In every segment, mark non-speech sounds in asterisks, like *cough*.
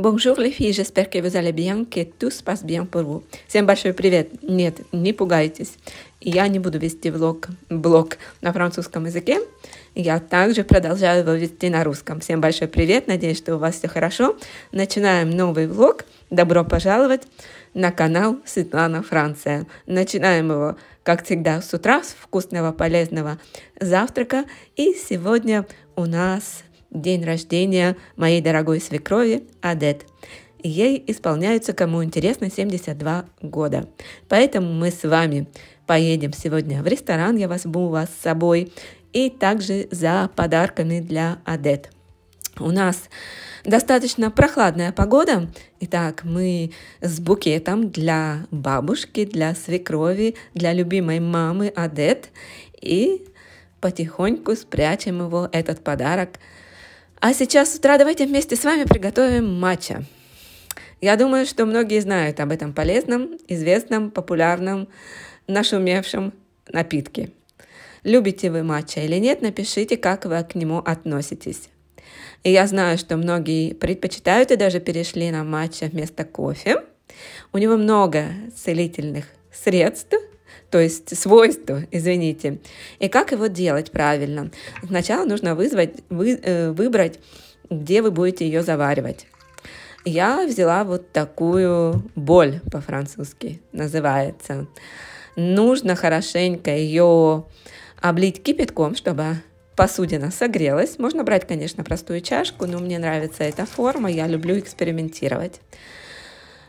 Bonjour les filles, j'espère que vous allez bien, que tout se passe bien pour vous. Всем большой привет! Нет, не пугайтесь. Я не буду вести влог, блог на французском языке. Я также продолжаю его вести на русском. Всем большой привет, надеюсь, что у вас все хорошо. Начинаем новый влог. Добро пожаловать на канал Светлана Франция. Начинаем его, как всегда, с утра, с вкусного, полезного завтрака. И сегодня у нас день рождения моей дорогой свекрови Адет. Ей исполняются, кому интересно, 72 года. Поэтому мы с вами поедем сегодня в ресторан, я возьму вас с собой, и также за подарками для Адет. У нас достаточно прохладная погода. Итак, мы с букетом для бабушки, для свекрови, для любимой мамы Адет. И потихоньку спрячем его, этот подарок, а сейчас с утра давайте вместе с вами приготовим матча. Я думаю, что многие знают об этом полезном, известном, популярном, нашумевшем напитке. Любите вы матча или нет, напишите, как вы к нему относитесь. И я знаю, что многие предпочитают и даже перешли на матча вместо кофе. У него много целительных средств, то есть свойство, извините. И как его делать правильно? Сначала нужно вызвать, вы, э, выбрать, где вы будете ее заваривать. Я взяла вот такую боль по-французски называется. Нужно хорошенько ее облить кипятком, чтобы посудина согрелась. Можно брать, конечно, простую чашку, но мне нравится эта форма, я люблю экспериментировать.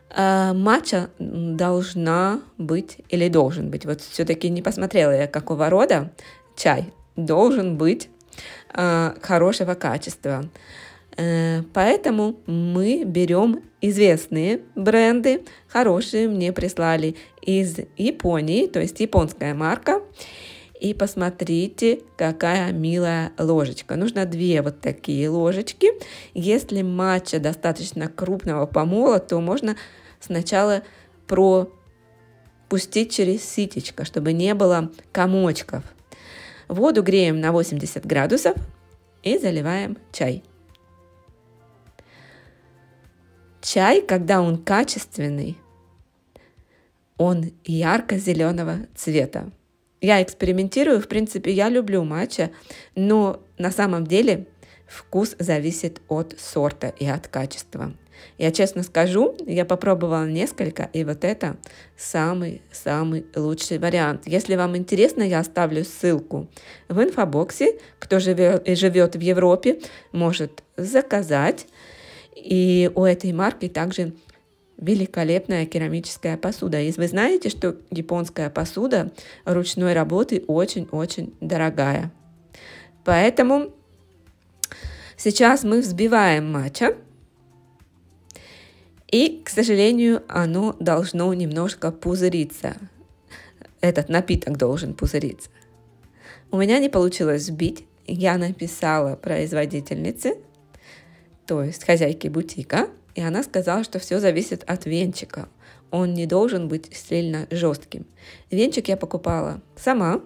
Э, Мача должна быть или должен быть, вот все-таки не посмотрела я какого рода, чай должен быть э, хорошего качества. Э, поэтому мы берем известные бренды, хорошие мне прислали из Японии, то есть японская марка. И посмотрите, какая милая ложечка. Нужно две вот такие ложечки. Если матча достаточно крупного помола, то можно сначала пропустить через ситечко, чтобы не было комочков. Воду греем на 80 градусов и заливаем чай. Чай, когда он качественный, он ярко-зеленого цвета я экспериментирую, в принципе, я люблю матча, но на самом деле вкус зависит от сорта и от качества. Я честно скажу, я попробовала несколько, и вот это самый-самый лучший вариант. Если вам интересно, я оставлю ссылку в инфобоксе. Кто живет, живет в Европе, может заказать. И у этой марки также великолепная керамическая посуда. И вы знаете, что японская посуда ручной работы очень-очень дорогая. Поэтому сейчас мы взбиваем матча. И, к сожалению, оно должно немножко пузыриться. Этот напиток должен пузыриться. У меня не получилось сбить. Я написала производительнице, то есть хозяйке бутика, и она сказала, что все зависит от венчика. Он не должен быть сильно жестким. Венчик я покупала сама,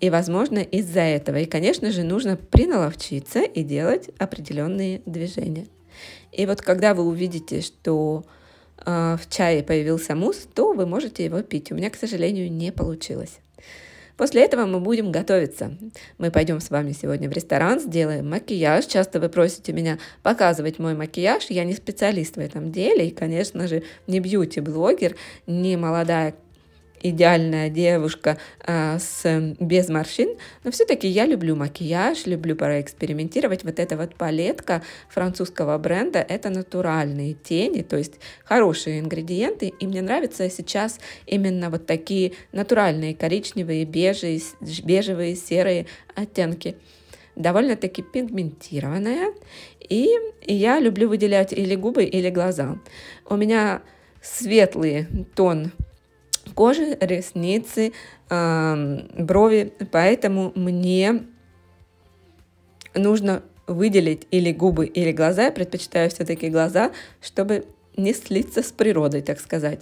и, возможно, из-за этого. И, конечно же, нужно приналовчиться и делать определенные движения. И вот когда вы увидите, что э, в чае появился мусс, то вы можете его пить. У меня, к сожалению, не получилось. После этого мы будем готовиться. Мы пойдем с вами сегодня в ресторан, сделаем макияж. Часто вы просите меня показывать мой макияж. Я не специалист в этом деле и, конечно же, не бьюти-блогер, не молодая идеальная девушка э, с, без морщин, но все-таки я люблю макияж, люблю проэкспериментировать. Вот эта вот палетка французского бренда — это натуральные тени, то есть хорошие ингредиенты, и мне нравятся сейчас именно вот такие натуральные коричневые, бежевые, бежевые серые оттенки довольно-таки пигментированная, и я люблю выделять или губы, или глаза. У меня светлый тон кожи, ресницы, брови, поэтому мне нужно выделить или губы, или глаза, я предпочитаю все-таки глаза, чтобы не слиться с природой, так сказать.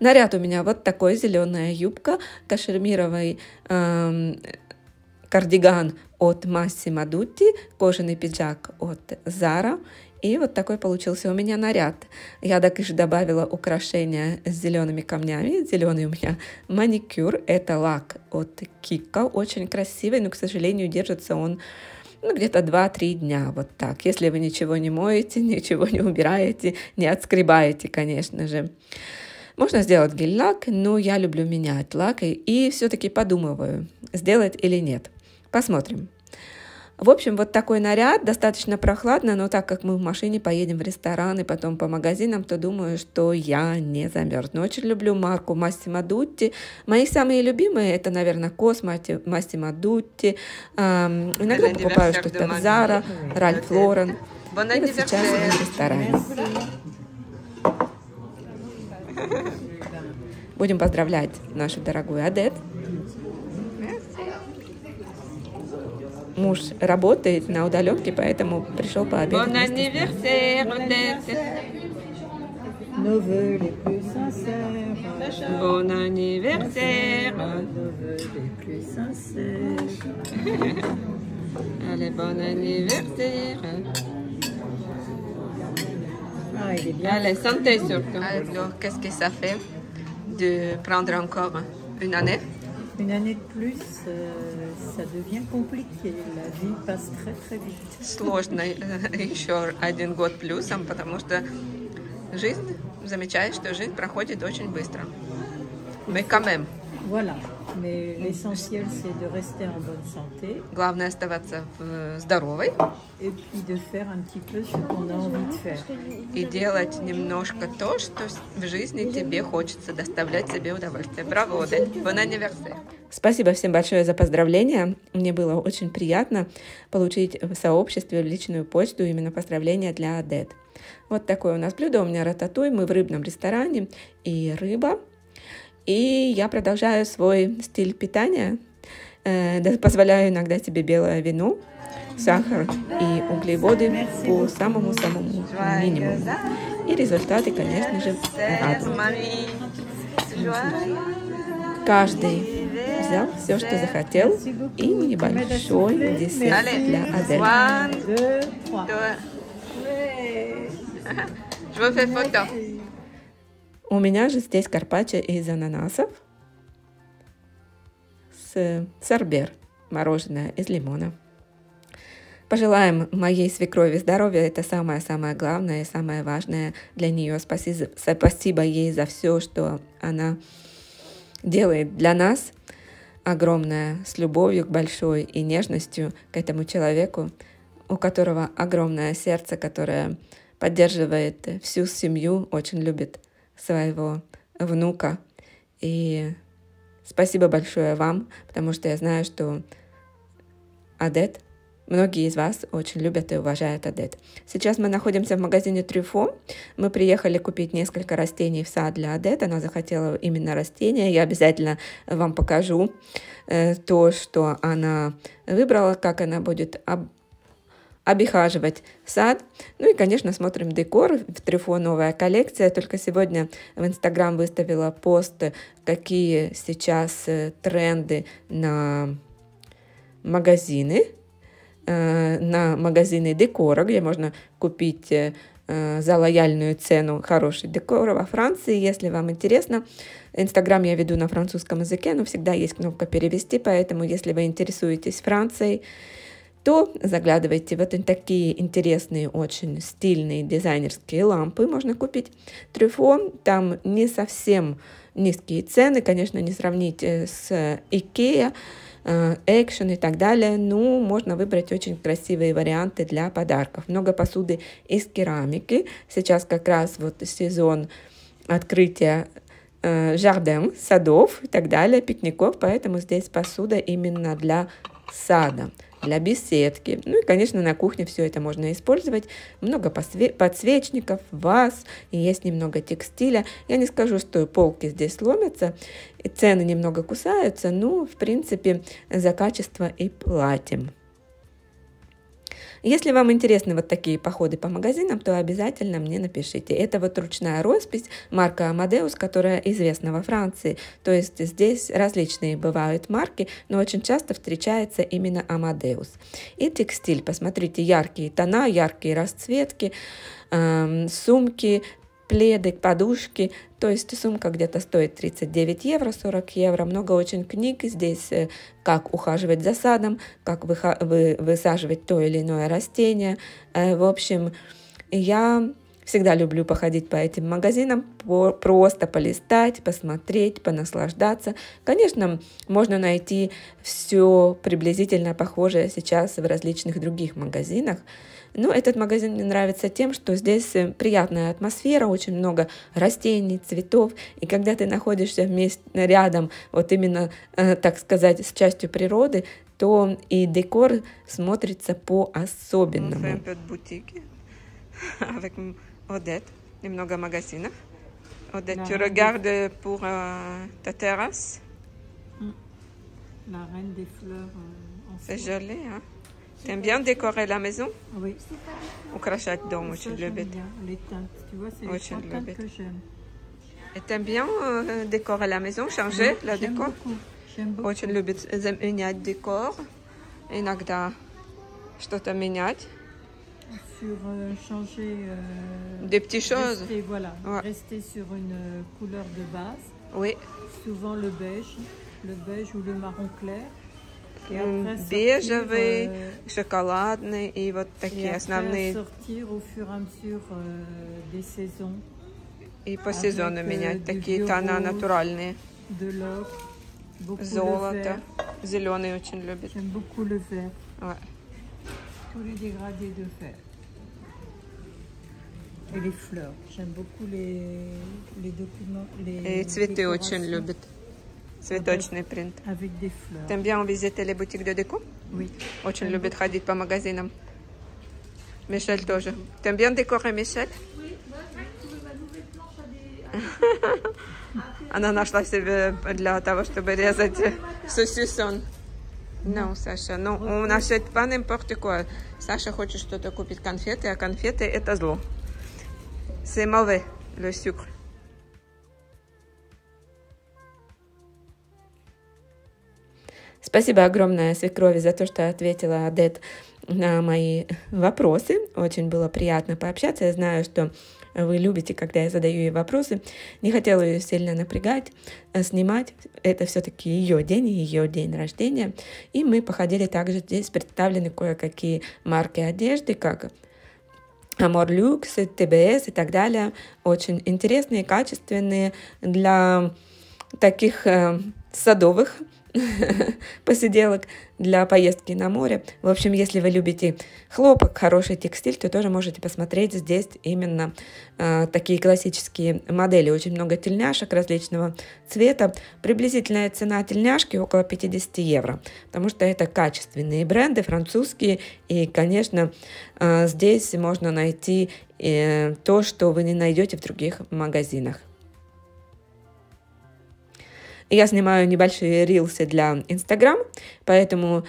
Наряд у меня вот такой зеленая юбка, кашемировый эм, кардиган от Массимо Мадути, кожаный пиджак от Зара, и вот такой получился у меня наряд. Я так также добавила украшения с зелеными камнями. Зеленый у меня маникюр. Это лак от Кика. Очень красивый, но, к сожалению, держится он ну, где-то 2-3 дня, вот так. Если вы ничего не моете, *laughs* ничего не убираете, не отскребаете, конечно же. Можно сделать гель-лак, но я люблю менять лак и, и все-таки подумываю, сделать или нет. Посмотрим. В общем, вот такой наряд, достаточно прохладно, но так как мы в машине поедем в ресторан и потом по магазинам, то думаю, что я не замерзну. Очень люблю марку Массимо Дутти. Мои самые любимые это, наверное, Кос, Массимо Дутти. Эм, иногда покупаю что-то в Зара, Ральф Лорен. И вот сейчас я в ресторане. *laughs* Будем поздравлять нашу дорогую Адет. муж работает на удаленке, поэтому пришел пообедать. Bon anniversaire, Nos voeux les plus sincères. Bon anniversaire. Nos voeux les plus sincères. Allez, bon anniversaire. Ah, Allez, santé surtout. Alors, qu'est-ce que ça fait de prendre encore une année une année de plus, euh, ça devient compliqué. La vie passe très très vite. Сложно э, еще один год плюсом, потому что жизнь, замечаешь, что жизнь проходит очень быстро. Мы quand même. Voilà. Главное оставаться здоровой. И делать немножко то, что в жизни тебе хочется, доставлять себе удовольствие. Браво, Одель, bon anniversaire. Спасибо всем большое за поздравления. Мне было очень приятно получить в сообществе в личную почту именно поздравления для дед. Вот такое у нас блюдо. У меня рататуй. Мы в рыбном ресторане. И рыба и я продолжаю свой стиль питания, э, позволяю иногда себе белое вино, сахар и углеводы по самому-самому минимуму. И результаты, конечно же, радуют. Каждый взял все, что захотел, и небольшой десерт для Адель. Je vous fais photo. У меня же здесь карпаччо из ананасов с сорбер, мороженое из лимона. Пожелаем моей свекрови здоровья. Это самое-самое главное и самое важное для нее. Спасибо ей за все, что она делает для нас. Огромное, с любовью к большой и нежностью к этому человеку, у которого огромное сердце, которое поддерживает всю семью, очень любит своего внука. И спасибо большое вам, потому что я знаю, что Адет, многие из вас очень любят и уважают Адет. Сейчас мы находимся в магазине Трюфо. Мы приехали купить несколько растений в сад для Адет. Она захотела именно растения. Я обязательно вам покажу э, то, что она выбрала, как она будет об обихаживать сад. Ну и, конечно, смотрим декор. В Трифо новая коллекция. Только сегодня в Инстаграм выставила пост, какие сейчас э, тренды на магазины, э, на магазины декора, где можно купить э, за лояльную цену хороший декор во Франции. Если вам интересно, Инстаграм я веду на французском языке, но всегда есть кнопка «Перевести», поэтому если вы интересуетесь Францией, то заглядывайте в это такие интересные, очень стильные дизайнерские лампы можно купить. Трюфо, там не совсем низкие цены, конечно, не сравнить э, с Ikea, э, э, Action и так далее, но можно выбрать очень красивые варианты для подарков. Много посуды из керамики, сейчас как раз вот сезон открытия жардем, садов и так далее, пикников, поэтому здесь посуда именно для сада для беседки. Ну и, конечно, на кухне все это можно использовать. Много подсвечников, ваз, и есть немного текстиля. Я не скажу, что полки здесь ломятся, и цены немного кусаются, но, в принципе, за качество и платим. Если вам интересны вот такие походы по магазинам, то обязательно мне напишите. Это вот ручная роспись марка Амадеус, которая известна во Франции. То есть здесь различные бывают марки, но очень часто встречается именно Амадеус. И текстиль. Посмотрите, яркие тона, яркие расцветки, эм, сумки, пледы, подушки. То есть сумка где-то стоит 39 евро, 40 евро. Много очень книг здесь, э, как ухаживать за садом, как высаживать то или иное растение. Э, в общем, я всегда люблю походить по этим магазинам, по, просто полистать, посмотреть, понаслаждаться. Конечно, можно найти все приблизительно похожее сейчас в различных других магазинах, но ну, этот магазин мне нравится тем, что здесь э, приятная атмосфера, очень много растений, цветов, и когда ты находишься вместе, рядом, вот именно, э, так сказать, с частью природы, то и декор смотрится по-особенному. бутики, *laughs* немного магазинов. Odette, la tu regardes des... Э, mm. La reine des fleurs. Euh, C'est joli, hein T'aimes bien décorer la maison Oui. Ou crachat d'homme, je le bête. Les teintes, tu vois, c'est les teintes que j'aime. Et t'aimes bien euh, décorer la maison, changer la décor J'aime beaucoup. J'aime любит oh, менять décor. Иногда что-то менять. Sur euh, changer... Euh, Des petites choses. Rester, voilà, rester sur une couleur de base. Oui. Souvent le beige, le beige ou le marron clair. бежевый, euh, шоколадный и вот такие основные. Euh, и по сезону менять euh, такие тона натуральные. Золото. Зеленый очень любит. И цветы очень любит цветочный принт. Ты bien visiter les boutiques de déco? Очень любит ходить по магазинам. Мишель тоже. Ты bien décorer, Мишель? *laughs* Она нашла себе э, для того, чтобы резать э, сосисон. Ну, ну, Саша, ну, у нас это по n'importe quoi. Саша хочет что-то купить конфеты, а конфеты это зло. C'est mauvais, le sucre. Спасибо огромное свекрови за то, что ответила Адет на мои вопросы. Очень было приятно пообщаться. Я знаю, что вы любите, когда я задаю ей вопросы. Не хотела ее сильно напрягать, э, снимать. Это все-таки ее день, ее день рождения. И мы походили также здесь, представлены кое-какие марки одежды, как Amor Lux, TBS и так далее. Очень интересные, качественные для таких э, садовых *laughs* посиделок для поездки на море. В общем, если вы любите хлопок, хороший текстиль, то тоже можете посмотреть здесь именно э, такие классические модели. Очень много тельняшек различного цвета. Приблизительная цена тельняшки около 50 евро, потому что это качественные бренды, французские, и, конечно, э, здесь можно найти э, то, что вы не найдете в других магазинах. Я снимаю небольшие рилсы для Инстаграм, поэтому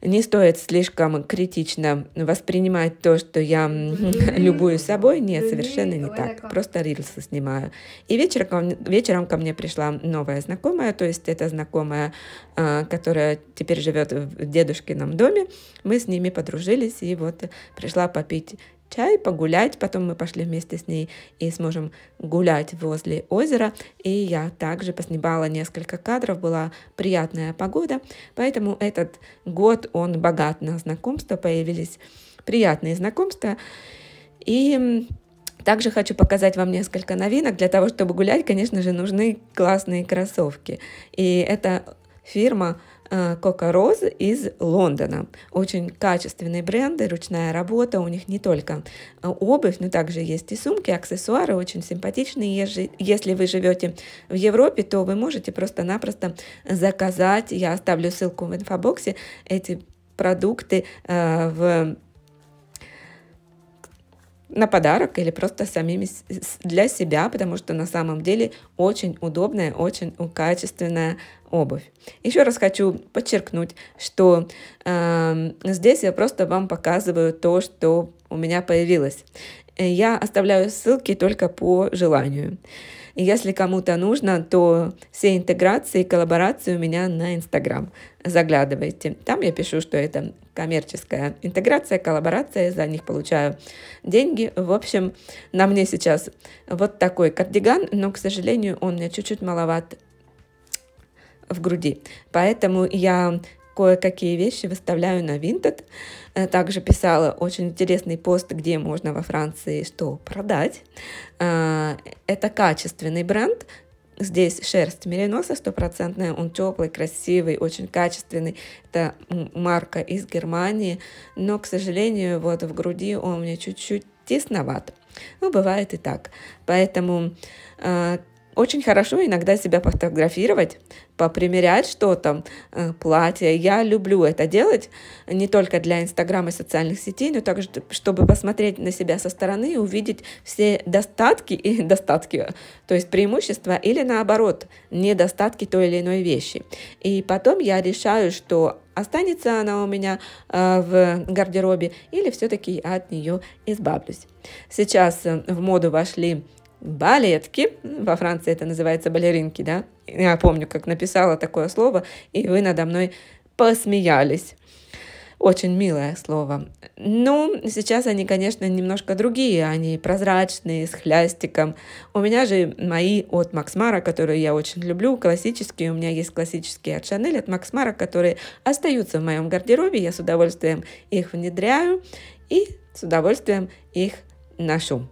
не стоит слишком критично воспринимать то, что я *laughs* любую собой. Нет, совершенно не так. Просто рилсы снимаю. И вечером, вечером ко мне пришла новая знакомая, то есть это знакомая, а, которая теперь живет в дедушкином доме. Мы с ними подружились, и вот пришла попить чай, погулять. Потом мы пошли вместе с ней и сможем гулять возле озера. И я также поснимала несколько кадров, была приятная погода. Поэтому этот год он богат на знакомства, появились приятные знакомства. И также хочу показать вам несколько новинок. Для того, чтобы гулять, конечно же, нужны классные кроссовки. И эта фирма Кока э, Роз из Лондона. Очень качественные бренды, ручная работа, у них не только э, обувь, но также есть и сумки, аксессуары, очень симпатичные. Если вы живете в Европе, то вы можете просто-напросто заказать, я оставлю ссылку в инфобоксе, эти продукты э, в на подарок или просто самими для себя, потому что на самом деле очень удобная, очень качественная обувь. Еще раз хочу подчеркнуть, что э, здесь я просто вам показываю то, что у меня появилось. Э, я оставляю ссылки только по желанию. И если кому-то нужно, то все интеграции и коллаборации у меня на Инстаграм. Заглядывайте. Там я пишу, что это коммерческая интеграция, коллаборация, за них получаю деньги. В общем, на мне сейчас вот такой кардиган, но, к сожалению, он мне чуть-чуть маловат в груди. Поэтому я кое-какие вещи выставляю на Винтед, э, Также писала очень интересный пост, где можно во Франции что продать. Э, это качественный бренд, Здесь шерсть мериноса стопроцентная, он теплый, красивый, очень качественный. Это марка из Германии, но, к сожалению, вот в груди он мне чуть-чуть тесноват. Ну, бывает и так. Поэтому э, очень хорошо иногда себя пофотографировать, попримерять что-то, э, платье. Я люблю это делать не только для Инстаграма и социальных сетей, но также, чтобы посмотреть на себя со стороны и увидеть все достатки и *laughs* достатки, э, то есть преимущества или наоборот, недостатки той или иной вещи. И потом я решаю, что останется она у меня э, в гардеробе или все-таки от нее избавлюсь. Сейчас э, в моду вошли балетки, во Франции это называется балеринки, да, я помню, как написала такое слово, и вы надо мной посмеялись. Очень милое слово. Ну, сейчас они, конечно, немножко другие, они прозрачные, с хлястиком. У меня же мои от Максмара, которые я очень люблю, классические. У меня есть классические от Шанель, от Максмара, которые остаются в моем гардеробе. Я с удовольствием их внедряю и с удовольствием их ношу.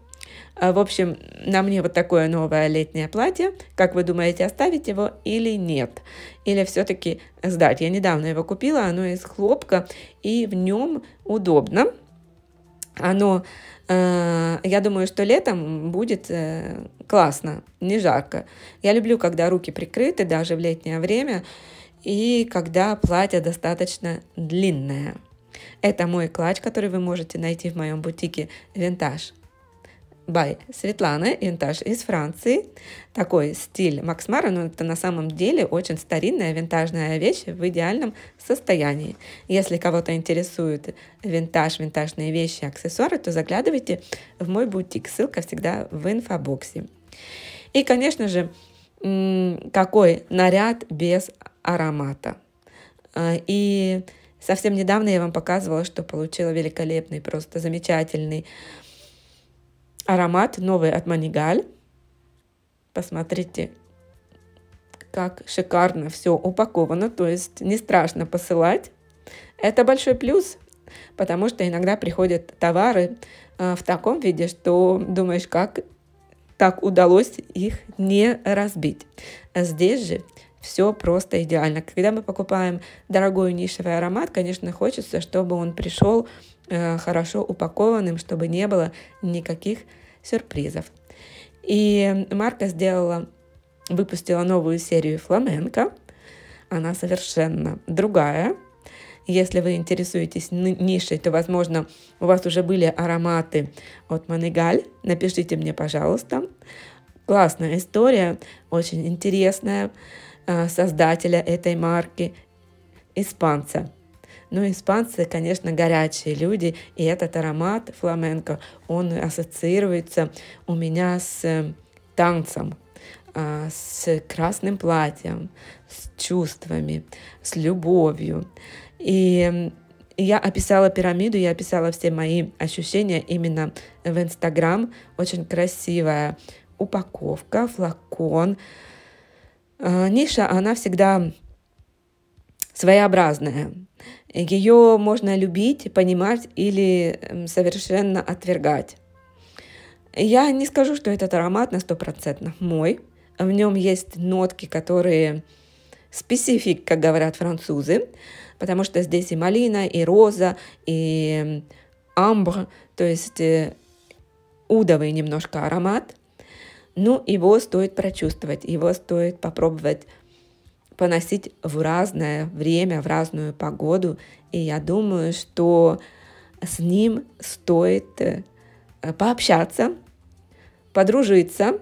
А, в общем, на мне вот такое новое летнее платье. Как вы думаете, оставить его или нет? Или все-таки сдать? Я недавно его купила, оно из хлопка, и в нем удобно. Оно, э, я думаю, что летом будет э, классно, не жарко. Я люблю, когда руки прикрыты, даже в летнее время, и когда платье достаточно длинное. Это мой клатч, который вы можете найти в моем бутике «Винтаж» by Светлана Винтаж из Франции. Такой стиль максмара, но это на самом деле очень старинная винтажная вещь в идеальном состоянии. Если кого-то интересует винтаж, винтажные вещи, аксессуары, то заглядывайте в мой бутик. Ссылка всегда в инфобоксе. И, конечно же, какой наряд без аромата. А, и совсем недавно я вам показывала, что получила великолепный, просто замечательный аромат новый от Манигаль. Посмотрите, как шикарно все упаковано, то есть не страшно посылать. Это большой плюс, потому что иногда приходят товары э, в таком виде, что думаешь, как так удалось их не разбить. здесь же все просто идеально. Когда мы покупаем дорогой нишевый аромат, конечно, хочется, чтобы он пришел Э, хорошо упакованным, чтобы не было никаких сюрпризов. И марка сделала, выпустила новую серию «Фламенко». Она совершенно другая. Если вы интересуетесь нишей, то, возможно, у вас уже были ароматы от Манигаль. Напишите мне, пожалуйста. Классная история, очень интересная э, создателя этой марки, испанца – но ну, испанцы, конечно, горячие люди, и этот аромат фламенко, он ассоциируется у меня с э, танцем, а, с красным платьем, с чувствами, с любовью. И я описала пирамиду, я описала все мои ощущения именно в Инстаграм. Очень красивая упаковка, флакон. А, Ниша, она всегда своеобразная. Ее можно любить, понимать или эм, совершенно отвергать. Я не скажу, что этот аромат на 100% мой. В нем есть нотки, которые специфик, как говорят французы, потому что здесь и малина, и роза, и эм, амбр, то есть э, удовый немножко аромат. Ну, его стоит прочувствовать, его стоит попробовать поносить в разное время, в разную погоду. И я думаю, что с ним стоит э, пообщаться, подружиться,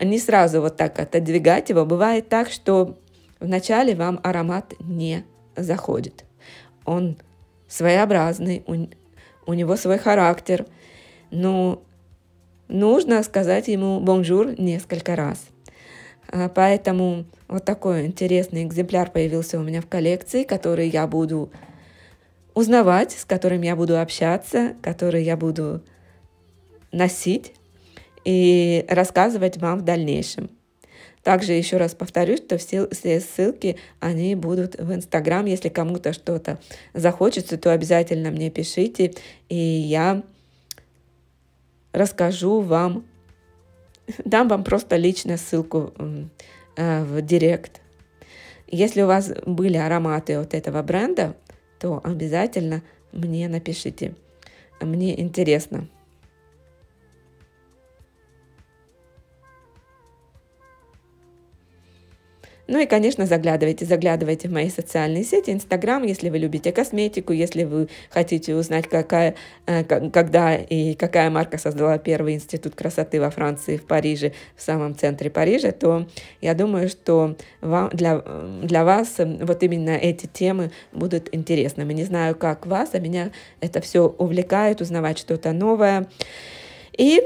не сразу вот так отодвигать его. Бывает так, что вначале вам аромат не заходит. Он своеобразный, у, у него свой характер, но ну, нужно сказать ему бонжур несколько раз – а, поэтому вот такой интересный экземпляр появился у меня в коллекции, который я буду узнавать, с которым я буду общаться, который я буду носить и рассказывать вам в дальнейшем. Также еще раз повторюсь, что все ссылки, они будут в Инстаграм. Если кому-то что-то захочется, то обязательно мне пишите, и я расскажу вам дам вам просто лично ссылку э, в директ. Если у вас были ароматы от этого бренда, то обязательно мне напишите. Мне интересно. Ну и, конечно, заглядывайте, заглядывайте в мои социальные сети, Инстаграм, если вы любите косметику, если вы хотите узнать, какая, э, когда и какая марка создала первый институт красоты во Франции, в Париже, в самом центре Парижа, то я думаю, что вам, для, для вас э, вот именно эти темы будут интересными. Не знаю, как вас, а меня это все увлекает, узнавать что-то новое. И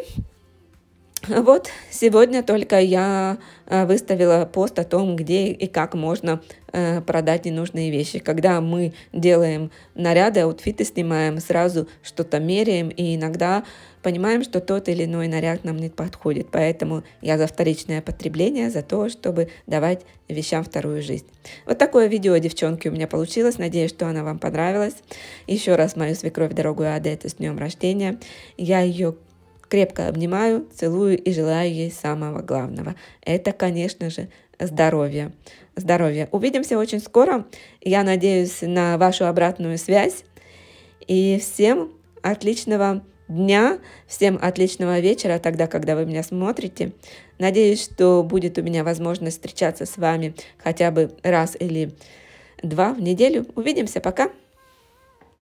*laughs* Вот сегодня только я э, выставила пост о том, где и как можно э, продать ненужные вещи. Когда мы делаем наряды, аутфиты снимаем, сразу что-то меряем и иногда понимаем, что тот или иной наряд нам не подходит. Поэтому я за вторичное потребление, за то, чтобы давать вещам вторую жизнь. Вот такое видео, девчонки, у меня получилось. Надеюсь, что оно вам понравилось. Еще раз мою свекровь, дорогую Адету, с днем рождения. Я ее Крепко обнимаю, целую и желаю ей самого главного. Это, конечно же, здоровье, здоровье. Увидимся очень скоро. Я надеюсь на вашу обратную связь. И всем отличного дня, всем отличного вечера, тогда, когда вы меня смотрите. Надеюсь, что будет у меня возможность встречаться с вами хотя бы раз или два в неделю. Увидимся, пока!